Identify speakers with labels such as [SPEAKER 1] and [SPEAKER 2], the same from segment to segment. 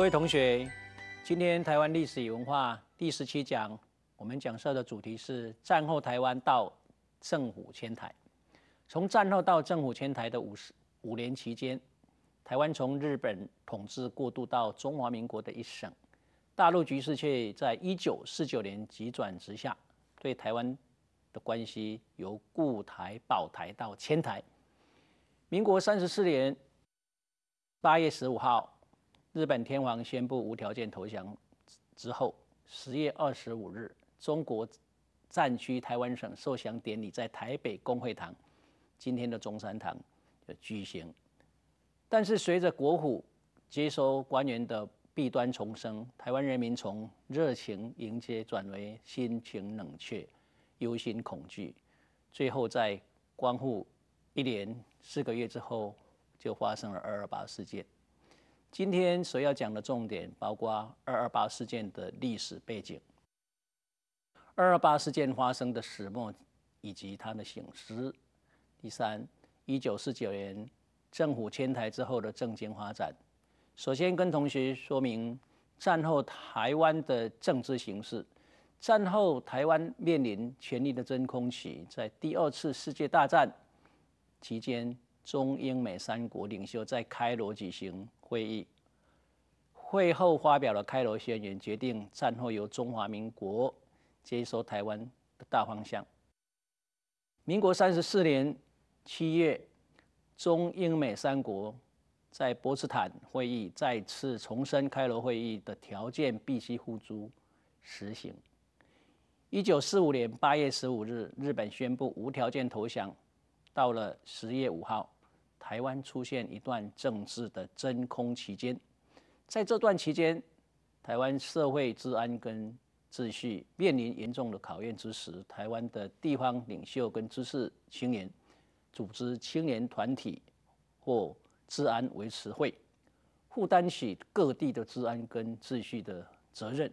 [SPEAKER 1] 各位同学，今天台湾历史与文化第十七讲，我们讲授的主题是战后台湾到政府迁台。从战后到政府迁台的五十五年期间，台湾从日本统治过渡到中华民国的一省，大陆局势却在一九四九年急转直下，对台湾的关系由固台保台到迁台。民国三十四年八月十五号。日本天皇宣布无条件投降之后，十月二十五日，中国战区台湾省受降典礼在台北公会堂（今天的中山堂）举行。但是，随着国府接收官员的弊端重生，台湾人民从热情迎接转为心情冷却、忧心恐惧。最后，在光复一年四个月之后，就发生了二二八事件。今天所要讲的重点包括二二八事件的历史背景、二二八事件发生的始末以及它的醒势。第三，一九四九年政府迁台之后的政经发展。首先跟同学说明战后台湾的政治形势。战后台湾面临权力的真空期，在第二次世界大战期间，中英美三国领袖在开罗举行。会议会后发表了开罗宣言，决定战后由中华民国接收台湾的大方向。民国三十四年七月，中英美三国在波茨坦会议再次重申开罗会议的条件必须付诸实行。一九四五年八月十五日，日本宣布无条件投降。到了十月五号。台湾出现一段政治的真空期间，在这段期间，台湾社会治安跟秩序面临严重的考验之时，台湾的地方领袖跟知识青年组织青年团体或治安维持会，负担起各地的治安跟秩序的责任。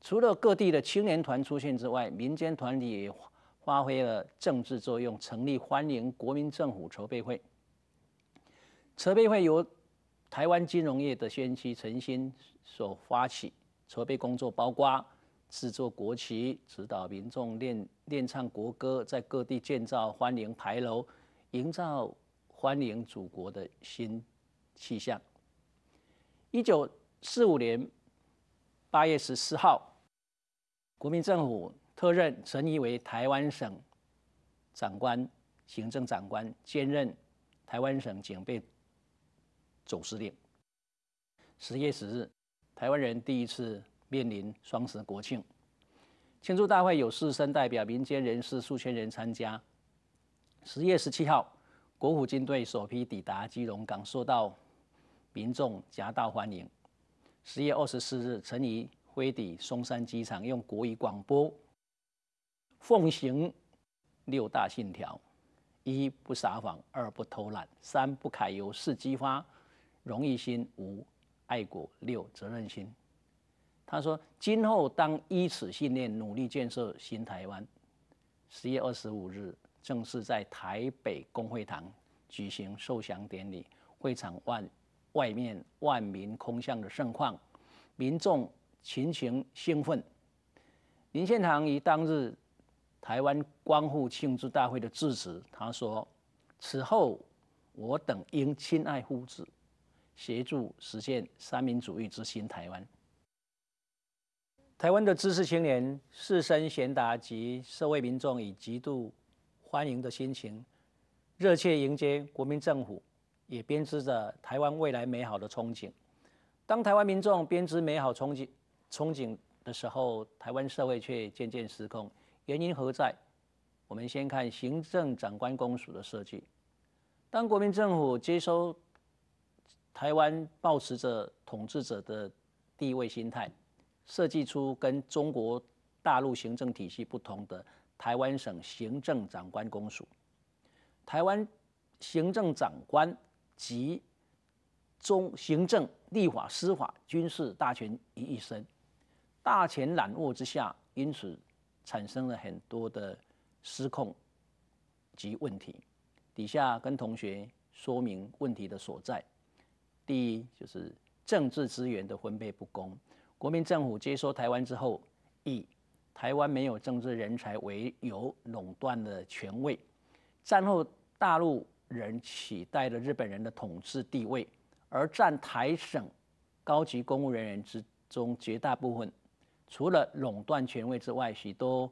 [SPEAKER 1] 除了各地的青年团出现之外，民间团体也发挥了政治作用，成立欢迎国民政府筹备会。筹备会由台湾金融业的先驱陈新所发起，筹备工作包括制作国旗、指导民众练练唱国歌，在各地建造欢迎牌楼，营造欢迎祖国的新气象。一九四五年八月十四号，国民政府特任陈仪为台湾省长官、行政长官，兼任台湾省警备。走私令。十月十日，台湾人第一次面临双十国庆庆祝大会，有四声代表、民间人士数千人参加。十月十七号，国府军队首批抵达基隆港，受到民众夹道欢迎。十月二十四日，陈仪飞抵松山机场，用国语广播奉行六大信条：一不撒谎，二不偷懒，三不揩油，四激发。荣誉心五，爱国六，责任心。他说：“今后当依此信念努力建设新台湾。”十月二十五日，正式在台北公会堂举行受降典礼，会场外外面万民空巷的盛况，民众群情兴奋。林献堂于当日台湾光复庆祝大会的致辞，他说：“此后我等应亲爱护子，协助实现三民主义之心，台湾。台湾的知识青年、士绅、贤达及社会民众以极度欢迎的心情，热切迎接国民政府，也编织着台湾未来美好的憧憬。当台湾民众编织美好憧憬、憧憬的时候，台湾社会却渐渐失控，原因何在？我们先看行政长官公署的设计。当国民政府接收。台湾保持着统治者的地位心态，设计出跟中国大陆行政体系不同的台湾省行政长官公署。台湾行政长官集中行政、立法、司法、军事大权于一身，大权揽握之下，因此产生了很多的失控及问题。底下跟同学说明问题的所在。第一就是政治资源的分配不公。国民政府接收台湾之后，以台湾没有政治人才为由垄断了权位。战后大陆人取代了日本人的统治地位，而占台省高级公务人员之中绝大部分，除了垄断权位之外，许多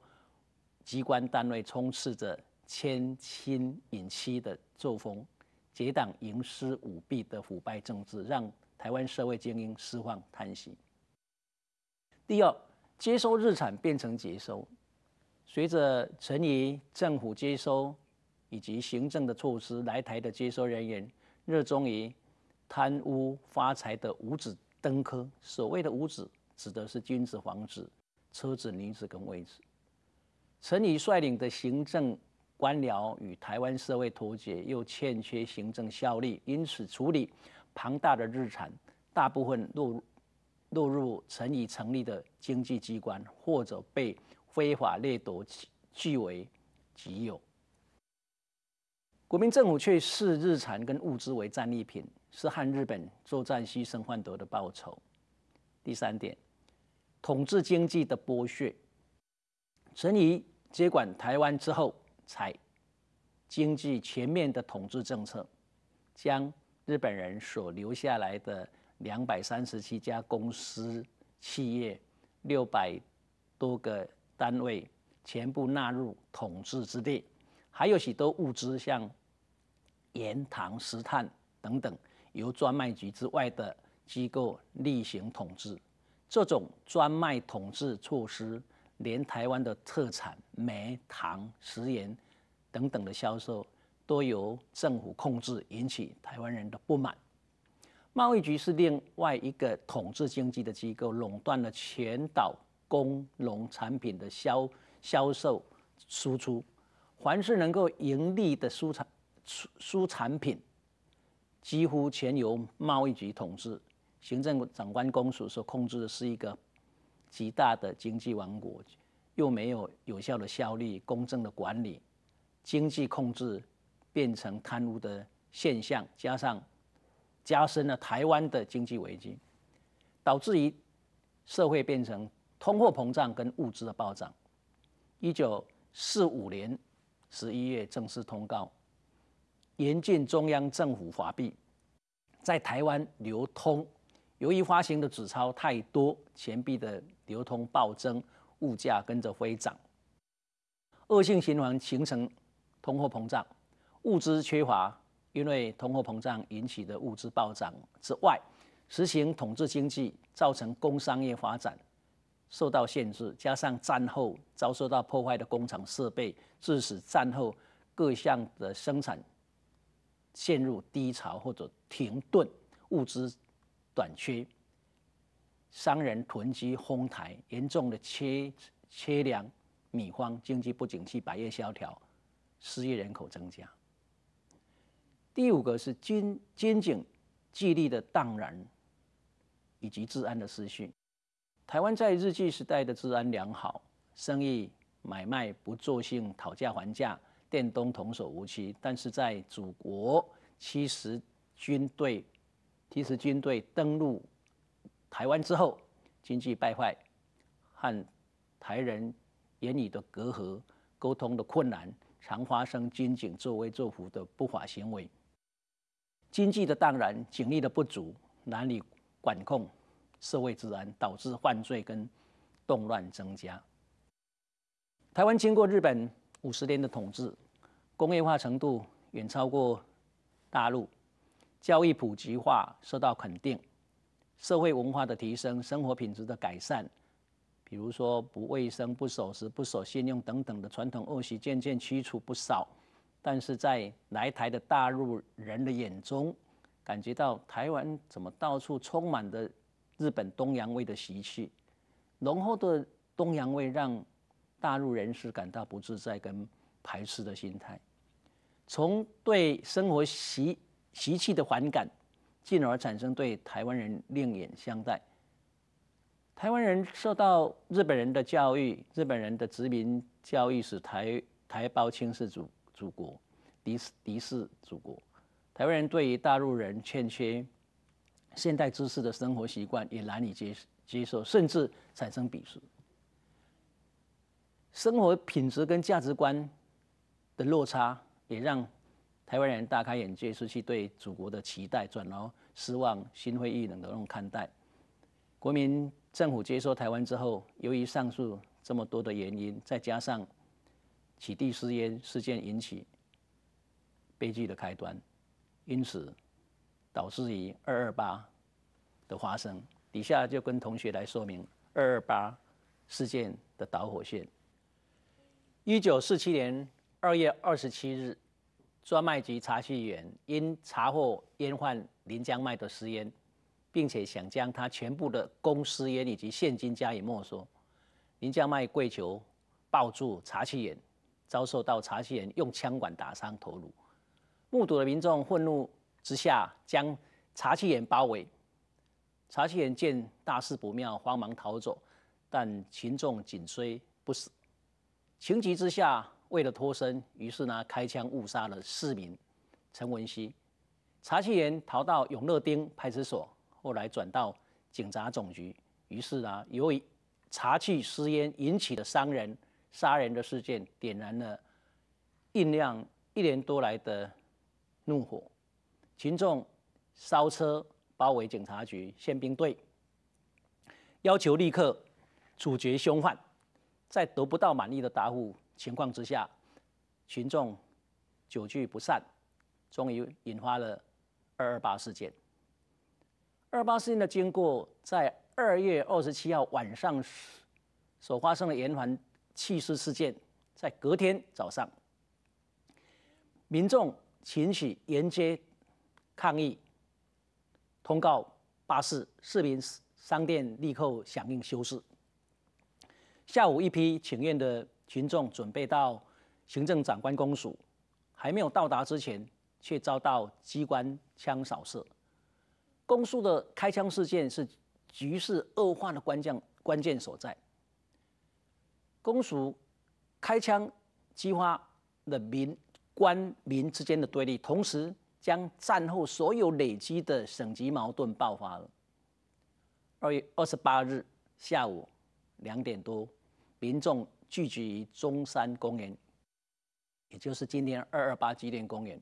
[SPEAKER 1] 机关单位充斥着迁亲引妻的作风。结党营私、舞弊的腐败政治，让台湾社会精英失望叹息。第二，接收日产变成接收，随着陈仪政府接收以及行政的措施，来台的接收人员热衷于贪污发财的五子登科。所谓的五子，指的是金子、皇子、车子、女子跟位置。陈仪率领的行政。官僚与台湾社会脱节，又欠缺行政效力，因此处理庞大的日产，大部分落落入陈仪成立的经济机关，或者被非法掠夺据为己有。国民政府却视日产跟物资为战利品，是和日本作战牺牲换得的报酬。第三点，统治经济的剥削，陈仪接管台湾之后。采经济全面的统治政策，将日本人所留下来的两百三十七家公司、企业、六百多个单位全部纳入统治之列，还有许多物资，像盐、糖、石炭等等，由专卖局之外的机构例行统治。这种专卖统治措施。连台湾的特产、煤、糖、食盐等等的销售，都由政府控制，引起台湾人的不满。贸易局是另外一个统治经济的机构，垄断了全岛工农产品的销销售、输出。凡是能够盈利的输产、输产品，几乎全由贸易局统治。行政长官公署所控制的是一个。极大的经济王国，又没有有效的效率、公正的管理，经济控制变成贪污的现象，加上加深了台湾的经济危机，导致于社会变成通货膨胀跟物资的暴涨。一九四五年十一月正式通告，严禁中央政府法币在台湾流通。由于发行的纸钞太多，钱币的流通暴增，物价跟着飞涨，恶性循环形成通货膨胀，物资缺乏。因为通货膨胀引起的物资暴涨之外，实行统治经济，造成工商业发展受到限制。加上战后遭受到破坏的工厂设备，致使战后各项的生产陷入低潮或者停顿，物资。短缺，商人囤积哄抬，严重的缺缺粮、米荒，经济不景气，百业萧条，失业人口增加。第五个是军军警纪律的荡然，以及治安的失序。台湾在日据时代的治安良好，生意买卖不作性，讨价还价，店东童叟无欺。但是在祖国，其实军队。其实，军队登陆台湾之后，经济败坏，和台人言语的隔阂、沟通的困难，常发生军警作威作福的不法行为。经济的淡然、警力的不足、难以管控社会治安，导致犯罪跟动乱增加。台湾经过日本五十年的统治，工业化程度远超过大陆。教育普及化受到肯定，社会文化的提升，生活品质的改善，比如说不卫生、不守时、不守信用等等的传统恶习渐渐驱除不少。但是在来台的大陆人的眼中，感觉到台湾怎么到处充满着日本东洋味的习气，浓厚的东洋味让大陆人士感到不自在跟排斥的心态。从对生活习习气的反感，进而产生对台湾人另眼相待。台湾人受到日本人的教育，日本人的殖民教育使台台胞轻视祖祖国，敌视敌视祖国。台湾人对于大陆人欠缺现代知识的生活习惯，也难以接接受，甚至产生鄙视。生活品质跟价值观的落差，也让。台湾人大开眼界，失去对祖国的期待，转而失望、心灰意冷的那种看待。国民政府接收台湾之后，由于上述这么多的原因，再加上起地失烟事件引起悲剧的开端，因此导致于二二八的发生。底下就跟同学来说明二二八事件的导火线。一九四七年二月二十七日。专卖局查缉员因查获烟贩林江迈的私烟，并且想将他全部的公私烟以及现金加以没收，林江迈跪求抱住查缉员，遭受到查缉员用枪管打伤头颅。目睹的民众愤怒之下将查缉员包围，查缉员见大事不妙，慌忙逃走，但群众紧追不舍，情急之下。为了脱身，于是呢开枪误杀了市民陈文熙。查气烟逃到永乐町派出所，后来转到警察总局。于是呢，由于查气失烟引起的伤人杀人的事件，点燃了酝酿一年多来的怒火。群众烧车包围警察局、宪兵队，要求立刻处决凶犯。在得不到满意的答复。情况之下，群众久聚不散，终于引发了二二八事件。二八事件的经过，在二月二十七号晚上所发生的延缓弃尸事件，在隔天早上，民众群起沿街抗议，通告巴士、市民商店立刻响应休饰。下午一批请愿的。群众准备到行政长官公署，还没有到达之前，却遭到机关枪扫射。公署的开枪事件是局势恶化的关键关键所在。公署开枪，激化了民官民之间的对立，同时将战后所有累积的省级矛盾爆发了。二月二十八日下午两点多，民众。聚集于中山公园，也就是今天二二八纪念公园，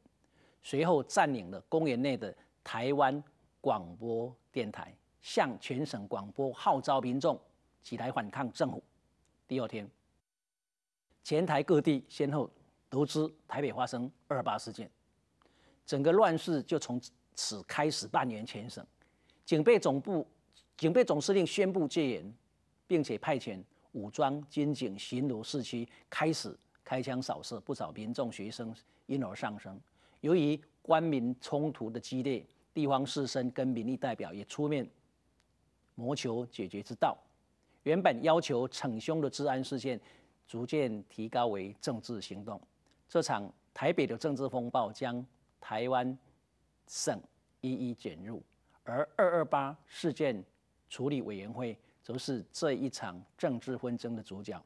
[SPEAKER 1] 随后占领了公园内的台湾广播电台，向全省广播号召民众起来反抗政府。第二天，前台各地先后得知台北发生二二八事件，整个乱世就从此开始蔓延全省。警备总部警备总司令宣布戒严，并且派遣。武装军警巡逻市区，开始开枪扫射，不少民众学生因而丧生。由于官民冲突的激烈，地方士绅跟民意代表也出面谋求解决之道。原本要求逞凶的治安事件，逐渐提高为政治行动。这场台北的政治风暴将台湾省一一卷入，而二二八事件处理委员会。都是这一场政治纷争的主角。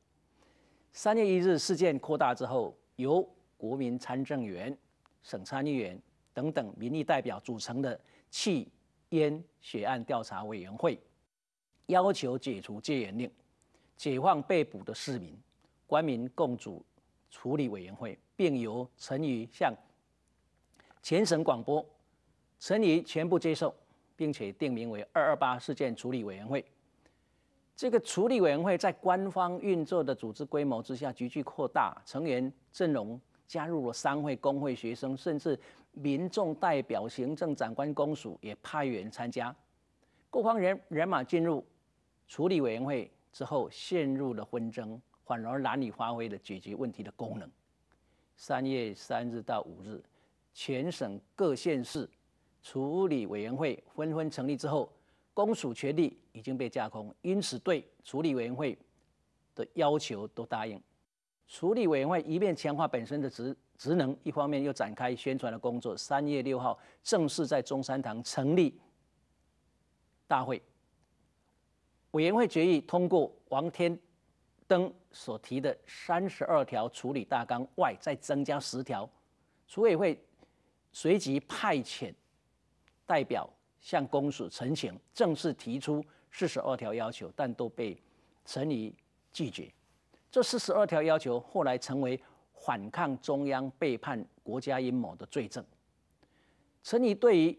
[SPEAKER 1] 三月一日事件扩大之后，由国民参政员、省参议员等等民意代表组成的弃烟血案调查委员会，要求解除戒严令、解放被捕的市民、官民共组处理委员会，并由陈仪向全省广播，陈仪全部接受，并且定名为“二二八事件处理委员会”。这个处理委员会在官方运作的组织规模之下急剧扩大，成员阵容加入了商会、工会、学生，甚至民众代表、行政长官公署也派员参加。各方人人马进入处理委员会之后，陷入了纷争，反而难以发挥了解决问题的功能。三月三日到五日，全省各县市处理委员会纷纷成立之后。公署权力已经被架空，因此对处理委员会的要求都答应。处理委员会一面强化本身的职职能，一方面又展开宣传的工作。三月六号正式在中山堂成立大会。委员会决议通过王天登所提的三十二条处理大纲外，再增加十条。委会随即派遣代表。向公署陈情，正式提出四十二条要求，但都被陈仪拒绝。这四十二条要求后来成为反抗中央、背叛国家阴谋的罪证。陈仪对于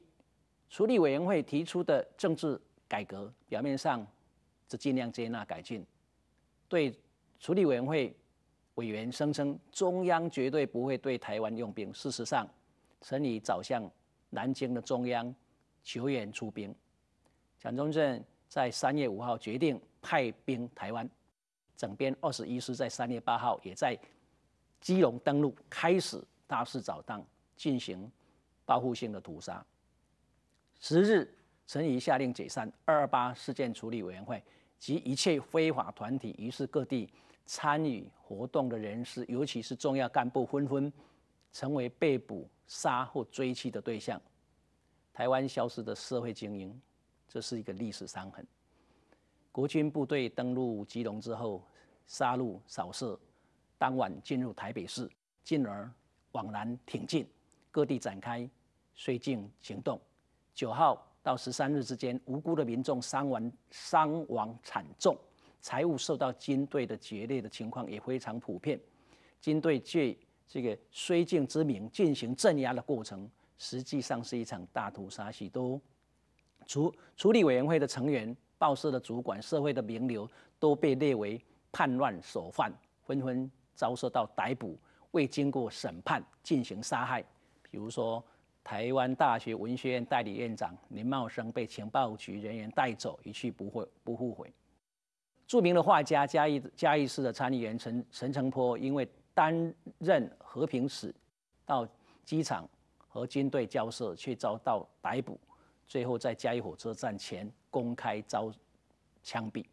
[SPEAKER 1] 处理委员会提出的政治改革，表面上只尽量接纳改进；对处理委员会委员声称中央绝对不会对台湾用兵，事实上，陈仪早向南京的中央。球员出兵，蒋中正在三月五号决定派兵台湾，整编二十一师在三月八号也在基隆登陆，开始大肆扫荡，进行报复性的屠杀。十日，陈仪下令解散二二八事件处理委员会及一切非法团体，于是各地参与活动的人士，尤其是重要干部，纷纷成为被捕、杀或追击的对象。台湾消失的社会精英，这是一个历史伤痕。国军部队登陆基隆之后，杀戮扫射，当晚进入台北市，进而往南挺进，各地展开绥靖行动。九号到十三日之间，无辜的民众伤亡伤亡惨重，财物受到军队的劫掠的情况也非常普遍。军队借这个绥靖之名进行镇压的过程。实际上是一场大屠杀，许多处处理委员会的成员、报社的主管、社会的名流都被列为叛乱首犯，纷纷遭受到逮捕，未经过审判进行杀害。比如说，台湾大学文学院代理院长林茂生被情报局人员带走，一去不回不复回。著名的画家嘉义嘉义市的参议员陈陈诚坡，因为担任和平使到机场。和军队交涉，却遭到逮捕，最后在嘉义火车站前公开遭枪毙。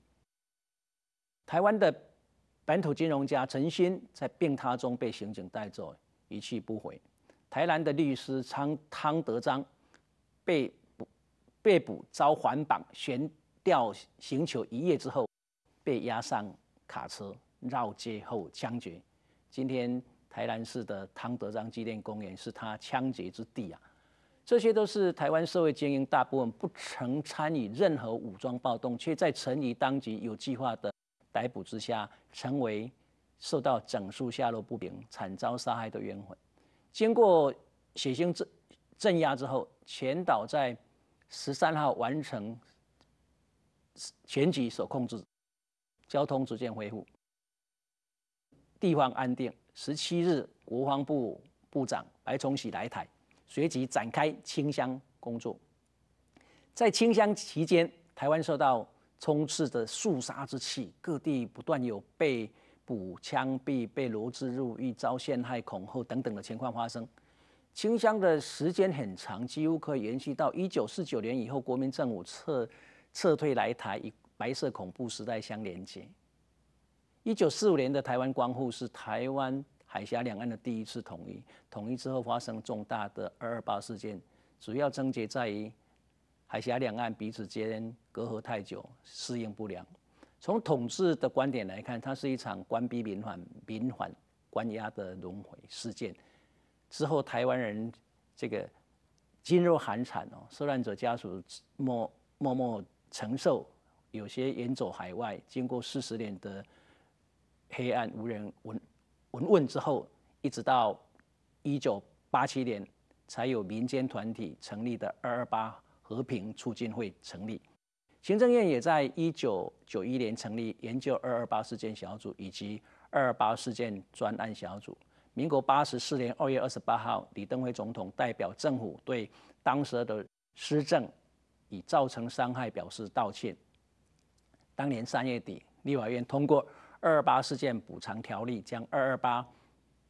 [SPEAKER 1] 台湾的本土金融家陈勋在病榻中被刑警带走，一去不回。台南的律师汤汤德章被捕，被捕遭环绑悬吊刑求一夜之后，被押上卡车绕街后枪决。今天。台南市的汤德章纪念公园是他枪决之地啊，这些都是台湾社会精英大部分不曾参与任何武装暴动，却在陈仪当局有计划的逮捕之下，成为受到整肃、下落不明、惨遭杀害的冤魂。经过血腥镇镇压之后，全岛在十三号完成全局所控制，交通逐渐恢复，地方安定。十七日，国防部部长白崇禧来台，随即展开清乡工作。在清乡期间，台湾受到充斥着肃杀之气，各地不断有被捕、枪毙、被罗织入狱、遭陷害、恐吓等等的情况发生。清乡的时间很长，几乎可以延续到一九四九年以后，国民政府撤撤退来台，与白色恐怖时代相连接。一九四五年的台湾光复是台湾海峡两岸的第一次统一。统一之后发生重大的二二八事件，主要症结在于海峡两岸彼此间隔阂太久，适应不良。从统治的观点来看，它是一场官逼民反、民反官压的轮回事件。之后，台湾人这个噤若寒蝉哦，受难者家属默默默承受，有些远走海外。经过四十年的。黑暗无人闻闻问之后，一直到一九八七年，才有民间团体成立的二二八和平促进会成立。行政院也在一九九一年成立研究二二八事件小组以及二二八事件专案小组。民国八十四年二月二十八号，李登辉总统代表政府对当时的施政已造成伤害表示道歉。当年三月底，立法院通过。二二八事件补偿条例将二二八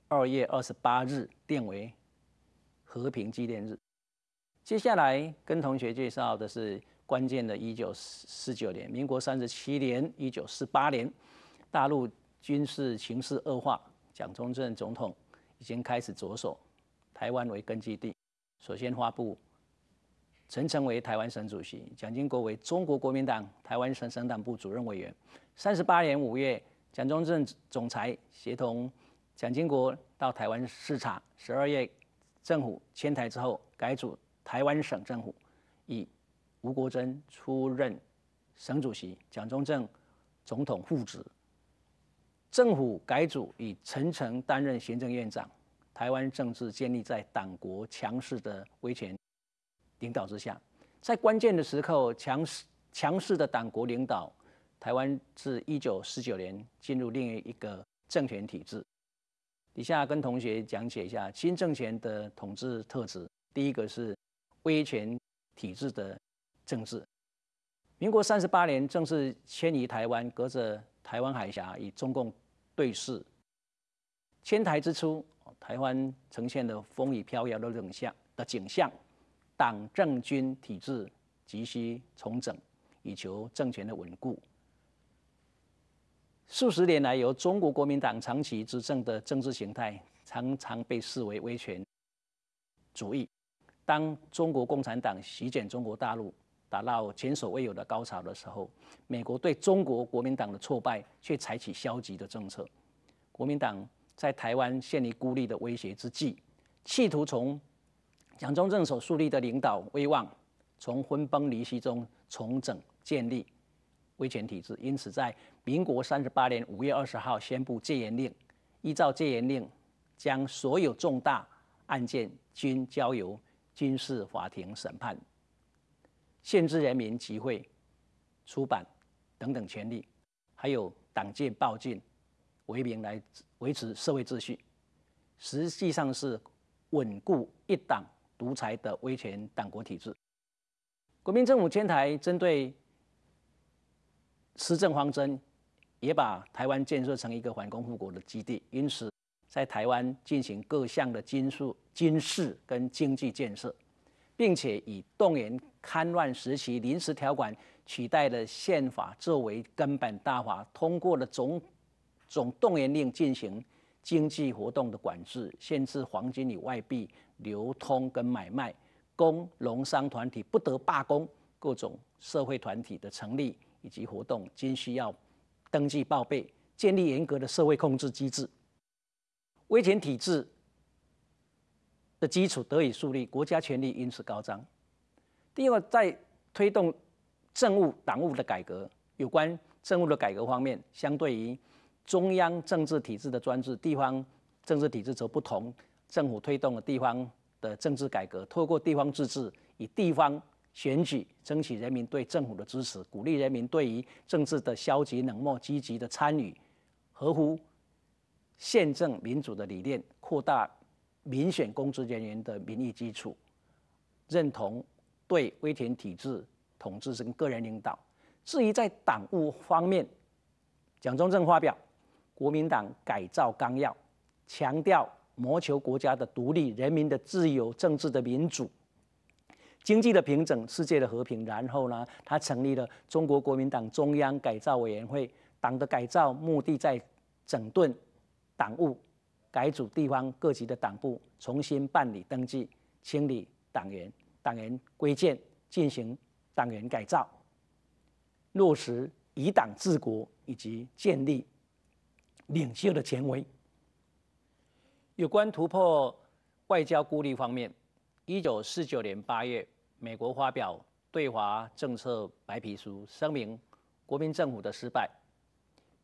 [SPEAKER 1] 二月二十八日定为和平纪念日。接下来跟同学介绍的是关键的1949年，民国三十七年，1948年，大陆军事形势恶化，蒋中正总统已经开始着手台湾为根据地。首先发布陈诚为台湾省主席，蒋经国为中国国民党台湾省省党部主任委员。三十八年五月。蒋中正总裁协同蒋经国到台湾视察。十二月，政府迁台之后改组台湾省政府，以吴国桢出任省主席，蒋中正总统副职。政府改组以陈诚担任行政院长。台湾政治建立在党国强势的威权领导之下，在关键的时刻，强势强势的党国领导。台湾自一九四九年进入另一个政权体制。以下跟同学讲解一下新政权的统治特质。第一个是威权体制的政治。民国三十八年正式迁移台湾，隔着台湾海峡与中共对峙。迁台之初，台湾呈现了风雨飘摇的景象。的景象，党政军体制急需重整，以求政权的稳固。数十年来，由中国国民党长期执政的政治形态，常常被视为威权主义。当中国共产党席卷中国大陆，达到前所未有的高潮的时候，美国对中国国民党的挫败却采取消极的政策。国民党在台湾陷于孤立的威胁之际，企图从蒋中正所树立的领导威望，从分崩离析中重整建立威权体制。因此，在民国三十八年五月二十号宣布戒严令，依照戒严令，将所有重大案件均交由军事法庭审判，限制人民集会、出版等等权利，还有党建报禁，为名来维持社会秩序，实际上是稳固一党独裁的威权党国体制。国民政府迁台，针对施政方针。也把台湾建设成一个反攻复国的基地，因此在台湾进行各项的军事、军事跟经济建设，并且以动员戡乱时期临时条款取代了宪法作为根本大法，通过了总总动员令进行经济活动的管制，限制黄金以外币流通跟买卖，工农商团体不得罢工，各种社会团体的成立以及活动均需要。登记报备，建立严格的社会控制机制，威权体制的基础得以树立，国家权力因此高涨。第二在推动政务、党务的改革，有关政务的改革方面，相对于中央政治体制的专制，地方政治体制则不同。政府推动了地方的政治改革，透过地方自治，以地方。选举，争取人民对政府的支持，鼓励人民对于政治的消极冷漠，积极的参与，合乎宪政民主的理念，扩大民选公职人员的民意基础，认同对威权体制统治跟个人领导。至于在党务方面，蒋中正发表《国民党改造纲要》，强调谋求国家的独立、人民的自由、政治的民主。经济的平整，世界的和平，然后呢，他成立了中国国民党中央改造委员会。党的改造目的在整顿党务，改组地方各级的党部，重新办理登记，清理党员，党员归建，进行党员改造，落实以党治国，以及建立领袖的权威。有关突破外交孤立方面。一九四九年八月，美国发表对华政策白皮书，声明国民政府的失败，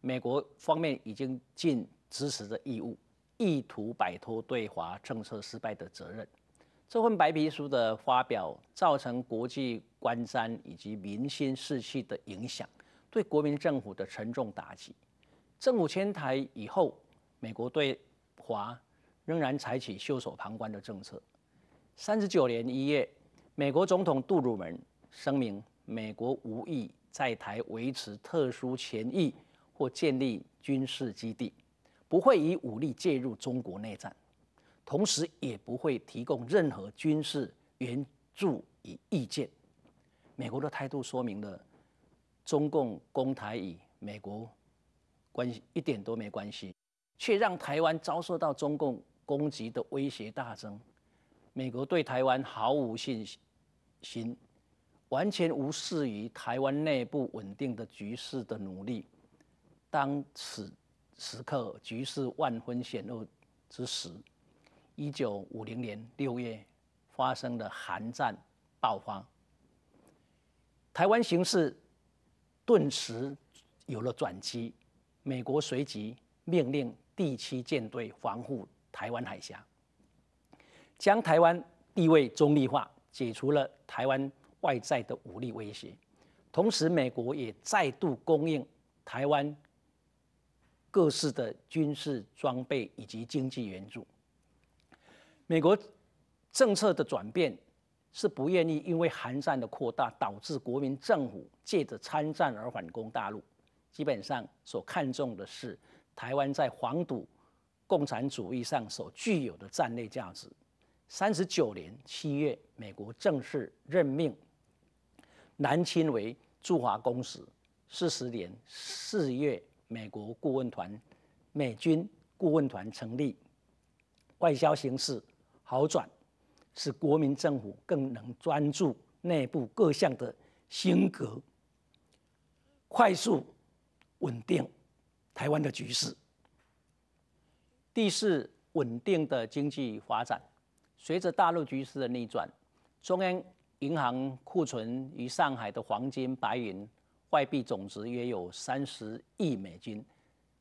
[SPEAKER 1] 美国方面已经尽支持的义务，意图摆脱对华政策失败的责任。这份白皮书的发表，造成国际观瞻以及民心士气的影响，对国民政府的沉重打击。政府迁台以后，美国对华仍然采取袖手旁观的政策。三十九年一月，美国总统杜鲁门声明，美国无意在台维持特殊权益或建立军事基地，不会以武力介入中国内战，同时也不会提供任何军事援助与意见。美国的态度说明了中共攻台与美国关系一点都没关系，却让台湾遭受到中共攻击的威胁大增。美国对台湾毫无信心，完全无视于台湾内部稳定的局势的努力。当此时刻，局势万分险恶之时，一九五零年六月发生的韩战爆发，台湾形势顿时有了转机。美国随即命令第七舰队防护台湾海峡。将台湾地位中立化，解除了台湾外在的武力威胁，同时美国也再度供应台湾各式的军事装备以及经济援助。美国政策的转变是不愿意因为韩战的扩大导致国民政府借着参战而反攻大陆，基本上所看重的是台湾在黄赌共产主义上所具有的战略价值。三十九年七月，美国正式任命南青为驻华公使。四十年四月，美国顾问团、美军顾问团成立。外交形势好转，使国民政府更能专注内部各项的新革，快速稳定台湾的局势。第四，稳定的经济发展。随着大陆局势的逆转，中央银行库存于上海的黄金、白银、外币总值约有三十亿美金。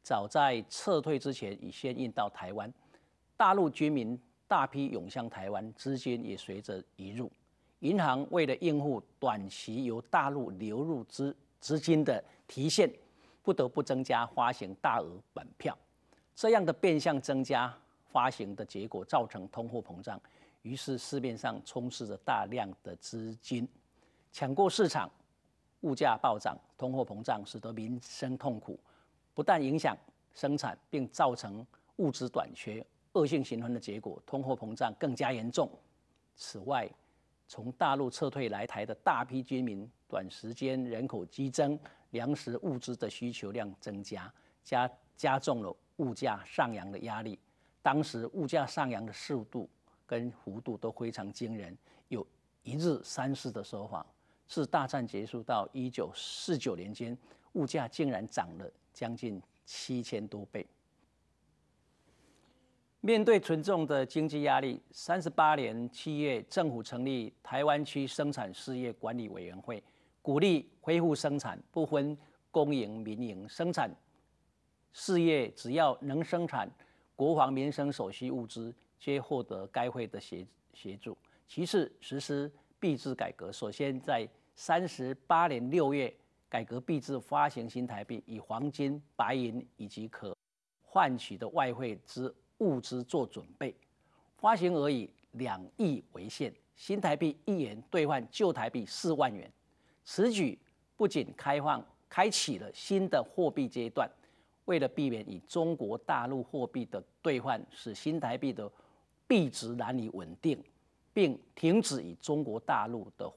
[SPEAKER 1] 早在撤退之前，已先运到台湾。大陆居民大批涌向台湾，资金也随着移入。银行为了应付短期由大陆流入资资金的提现，不得不增加发行大额本票。这样的变相增加。发行的结果造成通货膨胀，于是市面上充斥着大量的资金，抢购市场，物价暴涨，通货膨胀使得民生痛苦，不但影响生产，并造成物资短缺，恶性循环的结果，通货膨胀更加严重。此外，从大陆撤退来台的大批居民，短时间人口激增，粮食物资的需求量增加，加加重了物价上扬的压力。当时物价上扬的速度跟幅度都非常惊人，有一日三市的说法。自大战结束到一九四九年间，物价竟然涨了将近七千多倍。面对群众的经济压力，三十八年七月，政府成立台湾区生产事业管理委员会，鼓励恢复生产，不分公营民营，生产事业只要能生产。国防民生所需物资皆获得该会的协协助。其次，实施币制改革，首先在三十八年六月改革币制，发行新台币，以黄金、白银以及可换取的外汇之物资做准备，发行额以两亿为限。新台币一元兑换旧台币四万元。此举不仅开放，开启了新的货币阶段。为了避免以中国大陆货币的兑换使新台币的币值难以稳定，并停止以中国大陆的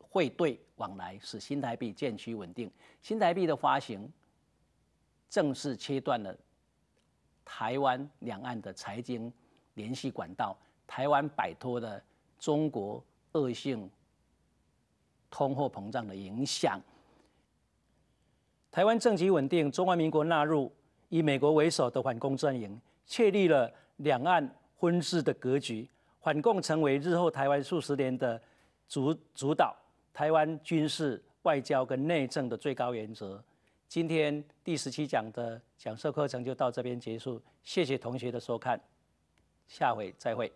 [SPEAKER 1] 汇兑往来，使新台币渐趋稳定。新台币的发行，正式切断了台湾两岸的财经联系管道，台湾摆脱了中国恶性通货膨胀的影响。台湾政局稳定，中华民国纳入以美国为首的反共阵营，确立了两岸分治的格局。反共成为日后台湾数十年的主主导，台湾军事、外交跟内政的最高原则。今天第十七讲的讲授课程就到这边结束，谢谢同学的收看，下回再会。